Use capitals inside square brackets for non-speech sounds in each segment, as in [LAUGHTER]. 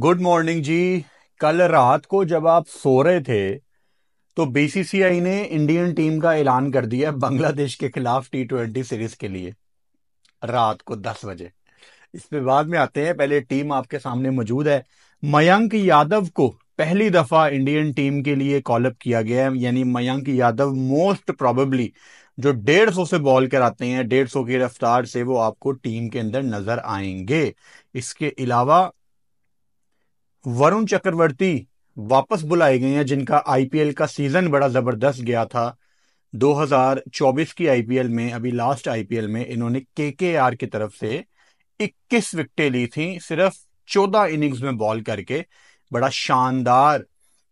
good morning जी कल रात को जब आप सो रहे थे तो बीसीसीआई ने इंडियन टीम का ऐलान कर दिया बांग्लादेश के खिलाफ टी ट्वेंटी सीरीज के लिए रात को दस बजे इस पे बाद में आते हैं पहले टीम आपके सामने मौजूद है मयंक यादव को पहली दफा इंडियन टीम के लिए कॉलअप किया गया है यानी मयंक यादव मोस्ट प्रोबेबली जो डेढ़ सौ से बॉल कराते हैं डेढ़ सौ की रफ्तार से वो आपको टीम के अंदर नजर आएंगे इसके अलावा वरुण चक्रवर्ती वापस बुलाए गए हैं जिनका आईपीएल का सीजन बड़ा जबरदस्त गया था 2024 की आईपीएल में अभी लास्ट आईपीएल में इन्होंने केकेआर की तरफ से 21 विकटें ली थी सिर्फ 14 इनिंग्स में बॉल करके बड़ा शानदार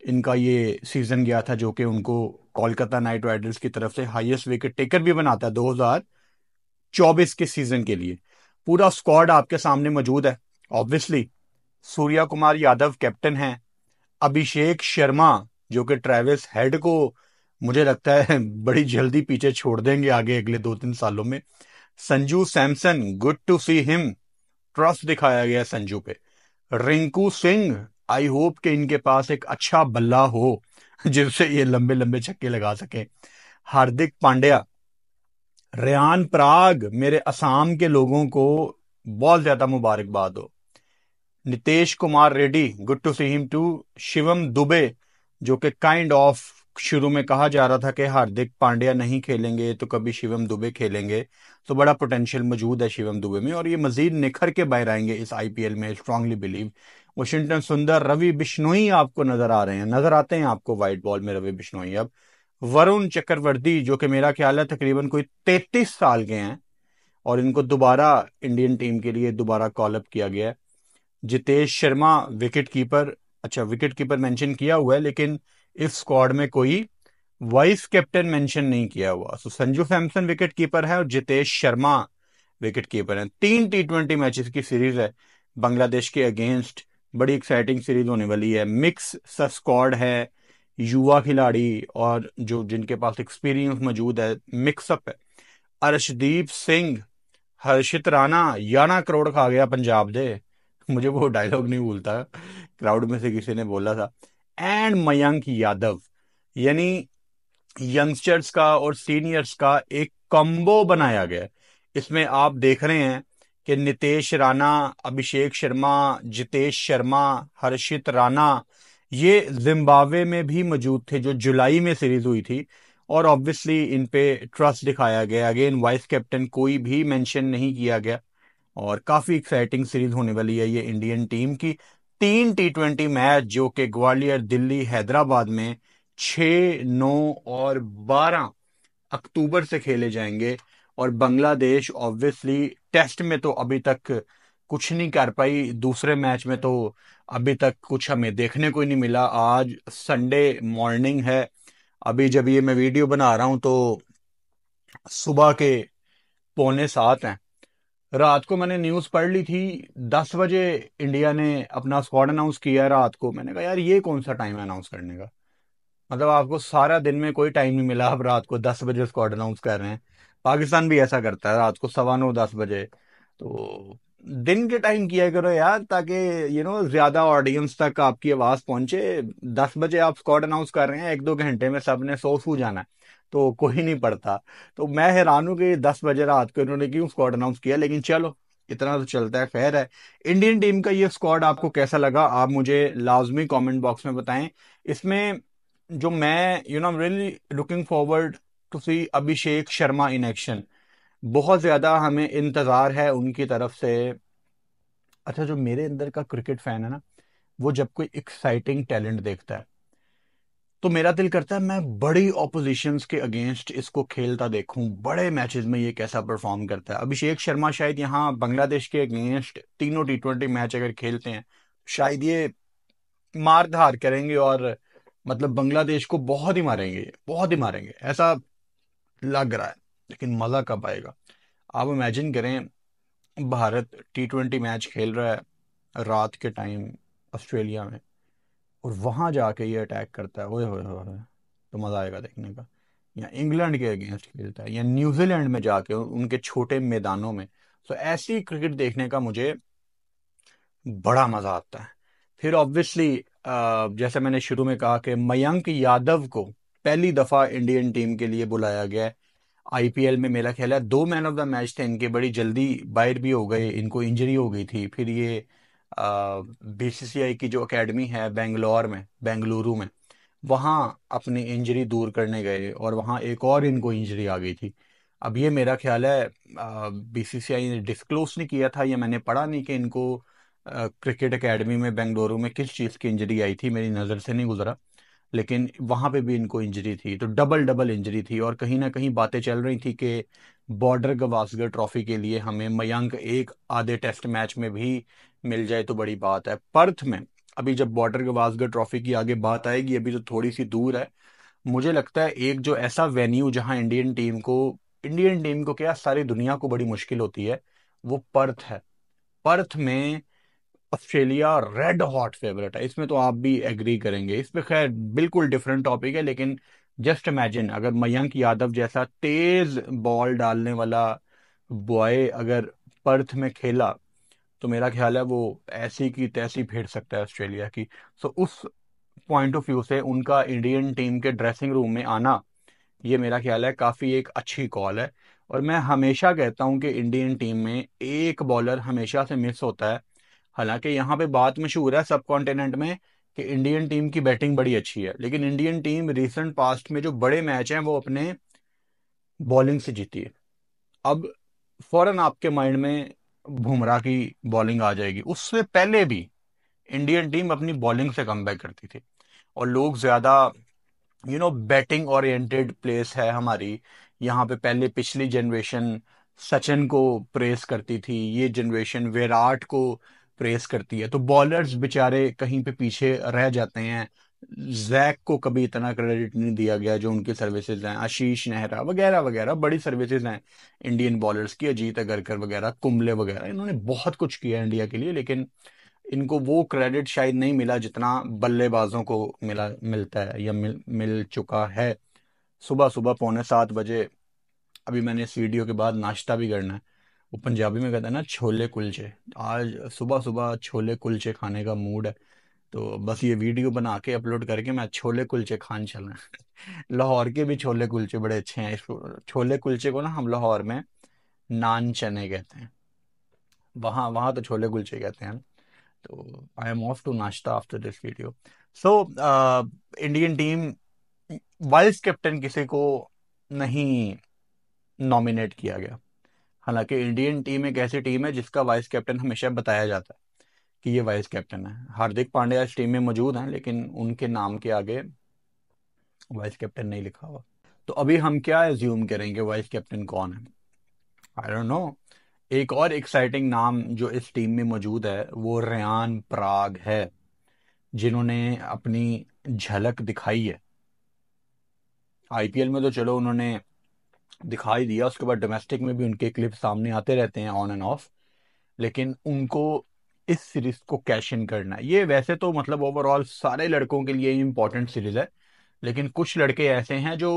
इनका ये सीजन गया था जो कि उनको कोलकाता नाइट राइडर्स की तरफ से हाईएस्ट विकेट टेकर भी बनाता है 2024 के सीजन के लिए पूरा स्क्वाड आपके सामने मौजूद है obviously Suryakumar Yadav captain हैं अभिषेक शर्मा जो कि ट्रेविस हेड को मुझे लगता है [LAUGHS] बड़ी जल्दी पीछे छोड़ देंगे आगे अगले दो तीन सालों में Sanju Samson good to see him trust दिखाया गया संजू पे रिंकू सिंह आई होप कि इनके पास एक अच्छा बल्ला हो [LAUGHS] जिससे ये लंबे लंबे छक्के लगा सके हार्दिक पांड्या रेहान प्राग मेरे असम के लोगों को बहुत ज्यादा मुबारकबाद हो Nitish Kumar Reddy good to see him too Shivam Dube जो कि काइंड ऑफ शुरू में कहा जा रहा था कि हार्दिक पांड्या नहीं खेलेंगे तो कभी शिवम दुबे खेलेंगे तो बड़ा पोटेंशियल मौजूद है शिवम दुबे में और ये मजीद निखर के बाहर आएंगे इस आईपीएल में स्ट्रांगली बिलीव वॉशिंगटन सुंदर रवि बिश्नोई आपको नजर आ रहे हैं नजर आते हैं आपको वाइट बॉल में रवि बिश्नोई अब वरुण चक्रवर्ती जो कि मेरा ख्याल है तकरीबन कोई तैतीस साल के हैं और इनको दोबारा इंडियन टीम के लिए दोबारा कॉलअप किया गया है जितेश शर्मा विकेट कीपर अच्छा विकेट कीपर मैंशन किया हुआ है लेकिन इस स्क्वाड में कोई वाइस कैप्टन मेंशन नहीं किया हुआ so Sanju Samson wicket keeper है और जितेश शर्मा विकेट कीपर है तीन टी ट्वेंटी मैचेस की सीरीज है बांग्लादेश के अगेंस्ट बड़ी एक्साइटिंग सीरीज होने वाली है मिक्स सा स्क्वाड है युवा खिलाड़ी और जो जिनके पास एक्सपीरियंस मौजूद है मिक्सअप है अर्शदीप सिंह हर्षित राणा यारह करोड़ खा गया पंजाब दे मुझे वो डायलॉग नहीं भूलता क्राउड में से किसी ने बोला था एंड मयंक यादव यानी यंगस्टर्स का और सीनियर्स का एक कॉम्बो बनाया गया इसमें आप देख रहे हैं कि नितेश राणा अभिषेक शर्मा जितेश शर्मा हर्षित राणा ये जिम्बाब्वे में भी मौजूद थे जो जुलाई में सीरीज हुई थी और ऑब्वियसली इन पे ट्रस्ट दिखाया गया अगेन वाइस कैप्टन कोई भी मेंशन नहीं किया गया और काफी एक्साइटिंग सीरीज होने वाली है ये इंडियन टीम की तीन टी ट्वेंटी मैच जो कि ग्वालियर दिल्ली हैदराबाद में छ नौ और बारह अक्टूबर से खेले जाएंगे और बांग्लादेश ऑब्वियसली टेस्ट में तो अभी तक कुछ नहीं कर पाई दूसरे मैच में तो अभी तक कुछ हमें देखने को ही नहीं मिला आज संडे मॉर्निंग है अभी जब ये मैं वीडियो बना रहा हूँ तो सुबह के पौने सात हैं रात को मैंने न्यूज़ पढ़ ली थी दस बजे इंडिया ने अपना स्क्वाड अनाउंस किया रात को मैंने कहा यार ये कौन सा टाइम है अनाउंस करने का मतलब आपको सारा दिन में कोई टाइम नहीं मिला आप रात को दस बजे स्क्वाड अनाउंस कर रहे हैं पाकिस्तान भी ऐसा करता है रात को सवा नौ दस बजे तो दिन के टाइम किया करो यार ताकि यू नो ज्यादा ऑडियंस तक आपकी आवाज पहुंचे दस बजे आप स्कॉट अनाउंस कर रहे हैं एक दो घंटे में सबने सो सू जाना है तो कोई नहीं पड़ता तो मैं हैरान हूँ कि दस बजे रात को इन्होंने क्यों स्कॉट अनाउंस किया लेकिन चलो इतना तो चलता है खैर है इंडियन टीम का ये स्कॉड आपको कैसा लगा आप मुझे लाजमी कमेंट बॉक्स में बताएं इसमें जो मैं you know really looking forward to see Abhishek Sharma in action बहुत ज़्यादा हमें इंतज़ार है उनकी तरफ से अच्छा जो मेरे अंदर का क्रिकेट फ़ैन है ना वो जब कोई एक्साइटिंग टैलेंट देखता है तो मेरा दिल करता है मैं बड़ी ऑपोजिशन के अगेंस्ट इसको खेलता देखूं बड़े मैचेस में ये कैसा परफॉर्म करता है अभिषेक शर्मा शायद यहाँ बांग्लादेश के अगेंस्ट तीनों टी ट्वेंटी मैच अगर खेलते हैं शायद ये मार धार करेंगे और मतलब बांग्लादेश को बहुत ही मारेंगे बहुत ही मारेंगे ऐसा लग रहा है लेकिन मज़ा कब आएगा आप इमेजिन करें भारत टी ट्वेंटी मैच खेल रहा है रात के टाइम ऑस्ट्रेलिया में और वहाँ जाके ये अटैक करता है ओए होए होए तो मज़ा आएगा देखने का या इंग्लैंड के अगेंस्ट खेलता है या न्यूजीलैंड में जाके उनके छोटे मैदानों में तो ऐसी क्रिकेट देखने का मुझे बड़ा मज़ा आता है फिर ऑब्वियसली जैसे मैंने शुरू में कहा कि मयंक यादव को पहली दफ़ा इंडियन टीम के लिए बुलाया गया है आईपीएल में मेरा ख्याल है दो मैन ऑफ द मैच थे इनके बड़ी जल्दी बाहर भी हो गए इनको इंजरी हो गई थी फिर ये बीसीसीआई की जो एकेडमी है बेंगलोर में बेंगलुरु में वहाँ अपनी इंजरी दूर करने गए और वहाँ एक और इनको इंजरी आ गई थी अब ये मेरा ख्याल है बीसीसीआई ने डिस्क्लोज नहीं किया था या मैंने पढ़ा नहीं कि इनको क्रिकेट एकेडमी में बेंगलुरु में किस चीज़ की इंजरी आई थी मेरी नज़र से नहीं गुजरा लेकिन वहां पे भी इनको इंजरी थी तो डबल डबल इंजरी थी और कहीं ना कहीं बातें चल रही थी कि बॉर्डर गवासगर ट्रॉफी के लिए हमें मयंक एक आधे टेस्ट मैच में भी मिल जाए तो बड़ी बात है पर्थ में अभी जब बॉर्डर गवासगर ट्रॉफी की आगे बात आएगी अभी तो थोड़ी सी दूर है मुझे लगता है एक जो ऐसा वेन्यू जहां इंडियन टीम को इंडियन टीम को क्या सारी दुनिया को बड़ी मुश्किल होती है वो पर्थ है पर्थ में ऑस्ट्रेलिया रेड हॉट फेवरेट है इसमें तो आप भी एग्री करेंगे इस पर खैर बिल्कुल डिफरेंट टॉपिक है लेकिन जस्ट इमेजिन अगर मयंक यादव जैसा तेज बॉल डालने वाला बॉय अगर पर्थ में खेला तो मेरा ख्याल है वो ऐसी की तैसी फेर सकता है ऑस्ट्रेलिया की सो so, उस पॉइंट ऑफ व्यू से उनका इंडियन टीम के ड्रेसिंग रूम में आना ये मेरा ख्याल है काफ़ी एक अच्छी कॉल है और मैं हमेशा कहता हूँ कि इंडियन टीम में एक बॉलर हमेशा से मिस होता है हालांकि यहाँ पे बात मशहूर है सब कॉन्टिनेंट में कि इंडियन टीम की बैटिंग बड़ी अच्छी है लेकिन इंडियन टीम रिसेंट पास्ट में जो बड़े मैच हैं वो अपने बॉलिंग से जीती है अब फौरन आपके माइंड में बुमराह की बॉलिंग आ जाएगी उससे पहले भी इंडियन टीम अपनी बॉलिंग से कम करती थी और लोग ज़्यादा you know batting oriented place है हमारी यहाँ पे पहले पिछली जनरेशन सचिन को प्रेस करती थी ये जनरेशन विराट को प्रेस करती है तो बॉलर्स बेचारे कहीं पे पीछे रह जाते हैं जैक को कभी इतना क्रेडिट नहीं दिया गया जो उनकी सर्विसेज हैं आशीष नेहरा वगैरह वगैरह बड़ी सर्विसेज हैं इंडियन बॉलर्स की अजीत अगरकर वगैरह कुंबले वगैरह इन्होंने बहुत कुछ किया है इंडिया के लिए लेकिन इनको वो क्रेडिट शायद नहीं मिला जितना बल्लेबाजों को मिला मिलता है या मिल मिल चुका है सुबह सुबह पौने सात बजे अभी मैंने इस वीडियो के बाद नाश्ता भी करना है वो पंजाबी में कहते हैं ना छोले कुलचे आज सुबह सुबह छोले कुलचे खाने का मूड है तो बस ये वीडियो बना के अपलोड करके मैं छोले कुलचे खान चलना [LAUGHS] लाहौर के भी छोले कुलचे बड़े अच्छे हैं इस छोले कुलचे को ना हम लाहौर में नान चने कहते हैं वहाँ वहाँ तो छोले कुलचे कहते हैं तो आई एम ऑफ टू नाश्ता after this video so Indian team vice captain किसी को नहीं नॉमिनेट किया गया हालांकि इंडियन टीम एक ऐसी टीम है जिसका वाइस कैप्टन हमेशा बताया जाता है कि ये वाइस कैप्टन है हार्दिक पांड्या इस टीम में मौजूद हैं लेकिन उनके नाम के आगे वाइस कैप्टन नहीं लिखा हुआ तो अभी हम क्या एज्यूम करेंगे वाइस कैप्टन कौन है आई डोंट नो एक और एक्साइटिंग नाम जो इस टीम में मौजूद है वो रेन प्राग है जिन्होंने अपनी झलक दिखाई है आईपीएल में तो चलो उन्होंने दिखाई दिया उसके बाद डोमेस्टिक में भी उनके क्लिप सामने आते रहते हैं ऑन एंड ऑफ लेकिन उनको इस सीरीज को कैश इन करना है ये वैसे तो मतलब ओवरऑल सारे लड़कों के लिए इम्पोर्टेंट सीरीज है लेकिन कुछ लड़के ऐसे हैं जो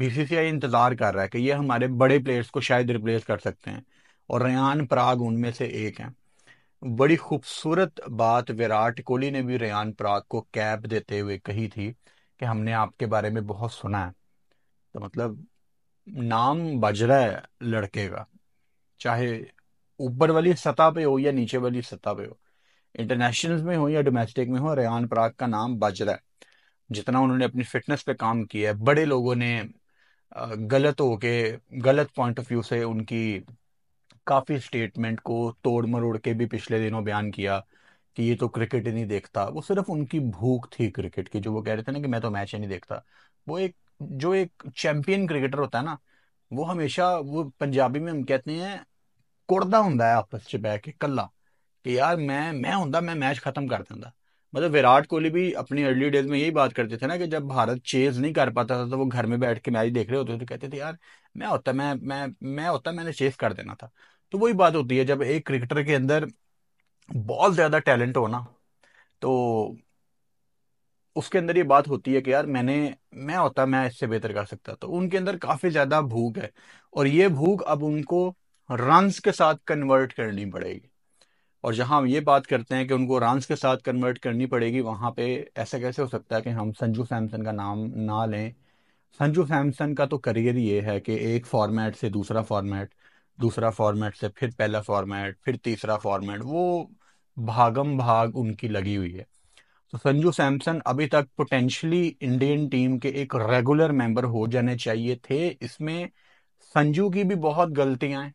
बीसीसीआई इंतजार कर रहा है कि ये हमारे बड़े प्लेयर्स को शायद रिप्लेस कर सकते हैं और रेयान प्राग उनमें से एक है बड़ी खूबसूरत बात विराट कोहली ने भी रेयान प्राग को कैप देते हुए कही थी कि हमने आपके बारे में बहुत सुना है तो मतलब नाम बज रहा है लड़के का चाहे ऊपर वाली सतह पे हो या नीचे वाली सतह पे हो इंटरनेशनल में हो या डोमेस्टिक में हो रेहान पराग का नाम बज रहा है जितना उन्होंने अपनी फिटनेस पे काम किया है बड़े लोगों ने गलत होके गलत पॉइंट ऑफ व्यू से उनकी काफ़ी स्टेटमेंट को तोड़ मरोड़ के भी पिछले दिनों बयान किया कि ये तो क्रिकेट ही नहीं देखता वो सिर्फ उनकी भूख थी क्रिकेट की जो वो कह रहे थे ना कि मैं तो मैच ही नहीं देखता वो एक जो एक चैंपियन क्रिकेटर होता है ना वो हमेशा वो पंजाबी में हम कहते हैं ਕੁੜਦਾ ਹੁੰਦਾ आपस ਆਪਸ ਚ ਬੈ कि यार मैं मैं हों मैं मैच खत्म कर देता मतलब विराट कोहली भी अपनी अर्ली डेज में यही बात करते थे ना कि जब भारत चेज नहीं कर पाता था तो वो घर में बैठ के मैच देख रहे होते थे तो कहते थे यार मैं होता मैं मैं मैं होता मैंने चेज कर देना था तो वही बात होती है जब एक क्रिकेटर के अंदर बहुत ज़्यादा टैलेंट हो ना तो उसके अंदर ये बात होती है कि यार मैंने मैं होता मैं इससे बेहतर कर सकता तो उनके अंदर काफी ज्यादा भूख है और ये भूख अब उनको रन्स के साथ कन्वर्ट करनी पड़ेगी और जहां हम ये बात करते हैं कि उनको रन्स के साथ कन्वर्ट करनी पड़ेगी वहां पे ऐसा कैसे हो सकता है कि हम संजू सैमसन का नाम ना लें संजू सैमसन का तो करियर ये है कि एक फॉर्मेट से दूसरा फॉर्मेट दूसरा फॉर्मेट से फिर पहला फॉर्मेट फिर तीसरा फॉर्मेट वो भागम भाग उनकी लगी हुई है तो संजू सैमसन अभी तक पोटेंशियली इंडियन टीम के एक रेगुलर मेंबर हो जाने चाहिए थे इसमें संजू की भी बहुत गलतियां हैं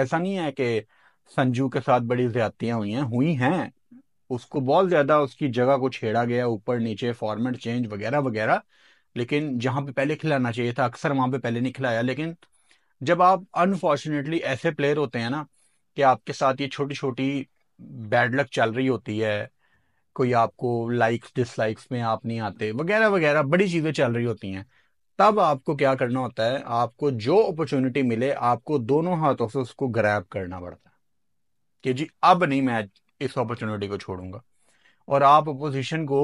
ऐसा नहीं है कि संजू के साथ बड़ी ज्यादतियां हुई हैं हुई हैं उसको बहुत ज्यादा उसकी जगह को छेड़ा गया ऊपर नीचे फॉर्मेट चेंज वगैरह वगैरह लेकिन जहां पे पहले खिलाना चाहिए था अक्सर वहां पे पहले नहीं खिलाया लेकिन जब आप अनफॉर्चुनेटली ऐसे प्लेयर होते हैं ना कि आपके साथ ये छोटी छोटी बैड लक चल रही होती है कोई आपको लाइक्स डिसलाइक्स में आप नहीं आते वगैरह वगैरह बड़ी चीज़ें चल रही होती हैं तब आपको क्या करना होता है आपको जो अपॉर्चुनिटी मिले आपको दोनों हाथों से उसको ग्रैब करना पड़ता है कि जी अब नहीं मैं इस अपॉर्चुनिटी को छोड़ूंगा और आप अपोजिशन को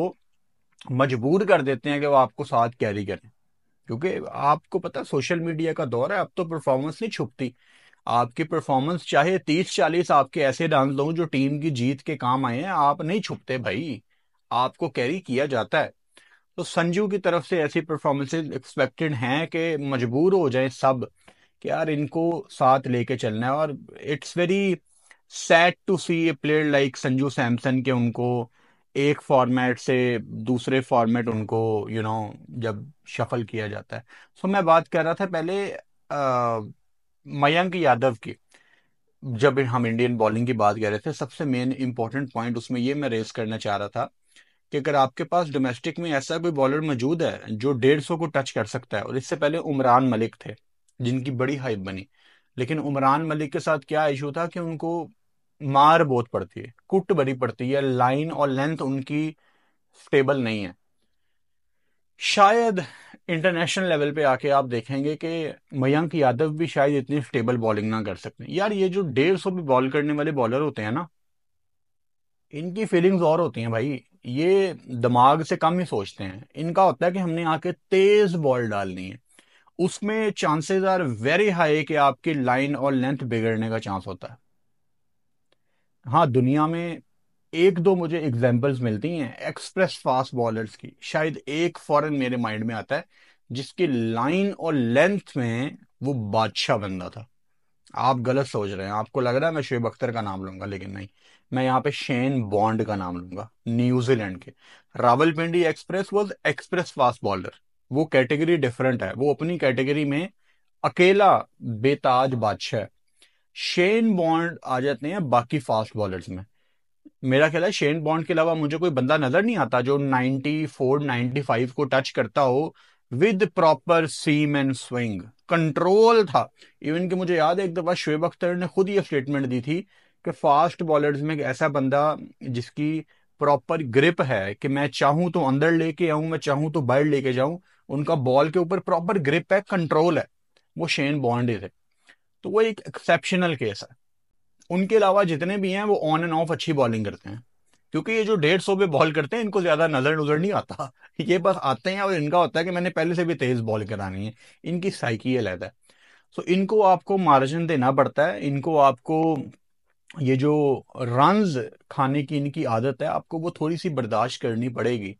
मजबूर कर देते हैं कि वो आपको साथ कैरी करें क्योंकि आपको पता सोशल मीडिया का दौर है अब तो परफॉर्मेंस नहीं छुपती आपकी परफॉर्मेंस चाहे तीस चालीस आपके ऐसे डांस लोग जो टीम की जीत के काम आए हैं आप नहीं छुपते भाई आपको कैरी किया जाता है तो संजू की तरफ से ऐसी परफॉर्मेंसेज एक्सपेक्टेड हैं कि मजबूर हो जाए सब कि यार इनको साथ लेके चलना है और it's very sad to see a player like Sanju Samson के उनको एक फॉर्मेट से दूसरे फॉर्मेट उनको यू you नो know, जब शफल किया जाता है सो so, मैं बात कर रहा था पहले आ, मयंक यादव की जब हम इंडियन बॉलिंग की बात कर रहे थे सबसे मेन इंपॉर्टेंट पॉइंट उसमें ये मैं रेस करना चाह रहा था कि अगर आपके पास डोमेस्टिक में ऐसा कोई बॉलर मौजूद है जो डेढ़ सौ को टच कर सकता है और इससे पहले उमरान मलिक थे जिनकी बड़ी हाइप बनी लेकिन उमरान मलिक के साथ क्या इशू था कि उनको मार बहुत पड़ती है कुट बड़ी पड़ती है लाइन और लेंथ उनकी स्टेबल नहीं है शायद इंटरनेशनल लेवल पे आके आप देखेंगे कि मयंक यादव भी शायद इतनी स्टेबल बॉलिंग ना कर सकते यार ये जो डेढ़ सौ भी बॉल करने वाले बॉलर होते हैं ना इनकी फीलिंग्स और होती हैं भाई ये दिमाग से कम ही सोचते हैं इनका होता है कि हमने आके तेज बॉल डालनी है उसमें चांसेस आर वेरी हाई कि आपकी लाइन और लेंथ बिगड़ने का चांस होता है हाँ दुनिया में एक दो मुझे एग्जाम्पल्स मिलती हैं एक्सप्रेस फास्ट बॉलर्स की शायद एक फॉरन मेरे माइंड में आता है जिसकी लाइन और लेंथ में वो बादशाह बंदा था आप गलत सोच रहे हैं आपको लग रहा है मैं शेब अख्तर का नाम लूंगा लेकिन नहीं मैं यहाँ पे शेन बॉन्ड का नाम लूंगा न्यूजीलैंड के Rawalpindi express was express fast bowler वो कैटेगरी डिफरेंट है वो अपनी कैटेगरी में अकेला बेताज बादशाह शेन बॉन्ड आ जाते हैं बाकी फास्ट बॉलर्स में मेरा ख्याल है शेन बॉन्ड के अलावा मुझे कोई बंदा नजर नहीं आता जो 94 95 को टच करता हो with proper seam and swing control था इवन कि मुझे याद है एक दफा शुएब अख्तर ने खुद ये स्टेटमेंट दी थी कि फास्ट बॉलर्स में एक ऐसा बंदा जिसकी प्रॉपर ग्रिप है कि मैं चाहूं तो अंदर लेके आऊं मैं चाहूं तो बाहर लेके जाऊं उनका बॉल के ऊपर प्रॉपर ग्रिप है कंट्रोल है वो शेन बॉन्ड थे तो वो एक एक्सेप्शनल केस है उनके अलावा जितने भी हैं वो ऑन एंड ऑफ अच्छी बॉलिंग करते हैं क्योंकि ये जो डेढ़ सौ पे बॉल करते हैं इनको ज्यादा नजर नजर नहीं आता [LAUGHS] ये बस आते हैं और इनका होता है कि मैंने पहले से भी तेज बॉल करानी है इनकी साइकी अलग है सो इनको आपको मार्जिन देना पड़ता है इनको आपको ये जो रन खाने की इनकी आदत है आपको वो थोड़ी सी बर्दाश्त करनी पड़ेगी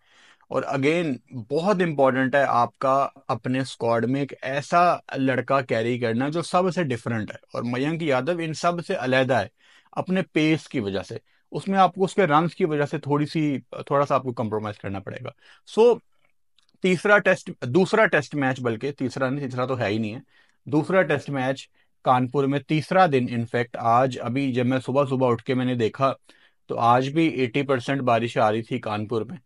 और अगेन बहुत इंपॉर्टेंट है आपका अपने स्क्वाड में एक ऐसा लड़का कैरी करना जो सबसे डिफरेंट है और मयंक यादव इन सब से अलहदा है अपने पेस की वजह से उसमें आपको उसके रन की वजह से थोड़ी सी थोड़ा सा आपको कंप्रोमाइज करना पड़ेगा सो so, तीसरा टेस्ट दूसरा टेस्ट मैच बल्कि तीसरा नहीं तीसरा तो है ही नहीं है दूसरा टेस्ट मैच कानपुर में तीसरा दिन इनफैक्ट आज अभी जब मैं सुबह सुबह उठ के मैंने देखा तो आज भी 80 परसेंट बारिश आ रही थी कानपुर में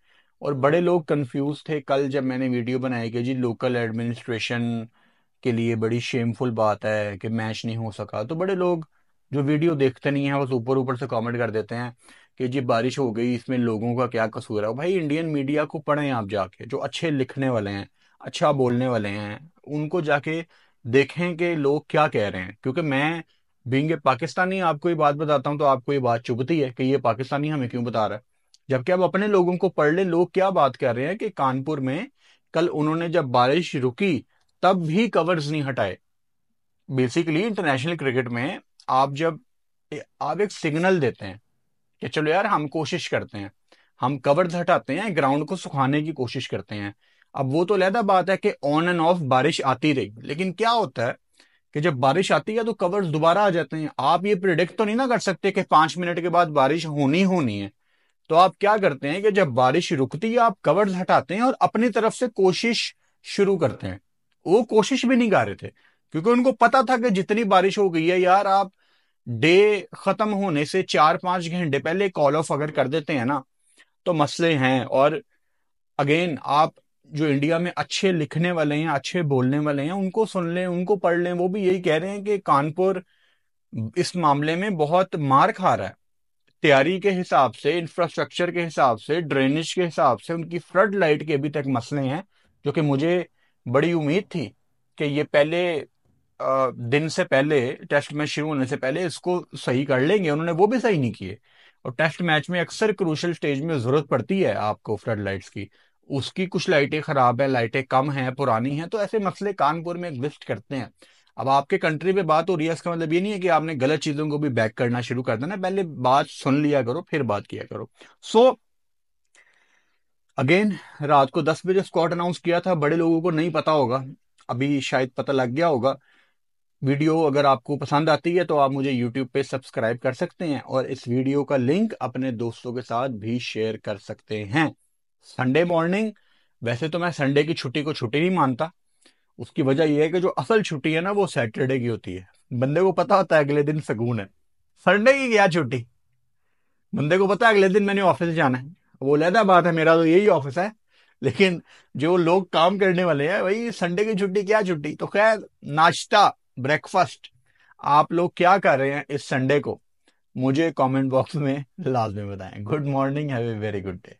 और बड़े लोग कंफ्यूज थे कल जब मैंने वीडियो बनाई कि जी लोकल एडमिनिस्ट्रेशन के लिए बड़ी शेमफुल बात है कि मैच नहीं हो सका तो बड़े लोग जो वीडियो देखते नहीं है बस ऊपर ऊपर से कमेंट कर देते हैं कि जी बारिश हो गई इसमें लोगों का क्या कसूर है भाई इंडियन मीडिया को पढ़ें आप जाके जो अच्छे लिखने वाले हैं अच्छा बोलने वाले हैं उनको जाके देखें कि लोग क्या कह रहे हैं क्योंकि मैं बींगे पाकिस्तानी आपको ये बात बताता हूँ तो आपको ये बात चुभती है कि ये पाकिस्तानी हमें क्यों बता रहा है जबकि आप अपने लोगों को पढ़ ले लोग क्या बात कर रहे हैं कि कानपुर में कल उन्होंने जब बारिश रुकी तब भी कवर्स नहीं हटाए बेसिकली इंटरनेशनल क्रिकेट में आप जब आप एक सिग्नल देते हैं कि चलो यार हम कोशिश करते हैं हम कवर्स हटाते हैं ग्राउंड को सुखाने की कोशिश करते हैं अब वो तो लहदा बात है कि ऑन एंड ऑफ बारिश आती रही लेकिन क्या होता है कि जब बारिश आती है तो कवर्स दोबारा आ जाते हैं आप ये प्रिडिक्ट तो नहीं ना कर सकते कि पांच मिनट के बाद बारिश होनी होनी है तो आप क्या करते हैं कि जब बारिश रुकती है आप कवर्स हटाते हैं और अपनी तरफ से कोशिश शुरू करते हैं वो कोशिश भी नहीं कर रहे थे क्योंकि उनको पता था कि जितनी बारिश हो गई है यार आप डे खत्म होने से चार पांच घंटे पहले कॉल ऑफ अगर कर देते हैं ना तो मसले हैं और अगेन आप जो इंडिया में अच्छे लिखने वाले हैं अच्छे बोलने वाले हैं उनको सुन लें उनको पढ़ लें वो भी यही कह रहे हैं कि कानपुर इस मामले में बहुत मार खा रहा है तैयारी के हिसाब से इंफ्रास्ट्रक्चर के हिसाब से ड्रेनेज के हिसाब से उनकी फ्लड लाइट के अभी तक मसले हैं जो कि मुझे बड़ी उम्मीद थी कि ये पहले दिन से पहले टेस्ट मैच शुरू होने से पहले इसको सही कर लेंगे उन्होंने वो भी सही नहीं किए और टेस्ट मैच में अक्सर क्रूशल स्टेज में जरूरत पड़ती है आपको फ्लड लाइट्स की उसकी कुछ लाइटें खराब है लाइटें कम हैं पुरानी हैं तो ऐसे मसले कानपुर में एग्जिस्ट करते हैं अब आपके कंट्री पे बात हो रही है इसका मतलब ये नहीं है कि आपने गलत चीजों को भी बैक करना शुरू कर देना पहले बात सुन लिया करो फिर बात किया करो सो so, अगेन रात को दस बजे स्कॉट अनाउंस किया था बड़े लोगों को नहीं पता होगा अभी शायद पता लग गया होगा वीडियो अगर आपको पसंद आती है तो आप मुझे यूट्यूब पे सब्सक्राइब कर सकते हैं और इस वीडियो का लिंक अपने दोस्तों के साथ भी शेयर कर सकते हैं संडे मॉर्निंग वैसे तो मैं संडे की छुट्टी को छुट्टी नहीं मानता उसकी वजह यह है कि जो असल छुट्टी है ना वो सैटरडे की होती है बंदे को पता होता है अगले दिन सगून है संडे की क्या छुट्टी बंदे को पता है अगले दिन मैंने ऑफिस जाना है वो लहदा बात है मेरा तो यही ऑफिस है लेकिन जो लोग काम करने वाले हैं भाई संडे की छुट्टी क्या छुट्टी तो खैर नाश्ता ब्रेकफास्ट आप लोग क्या कर रहे हैं इस संडे को मुझे कमेंट बॉक्स में लाजमी बताएं good morning have a very good day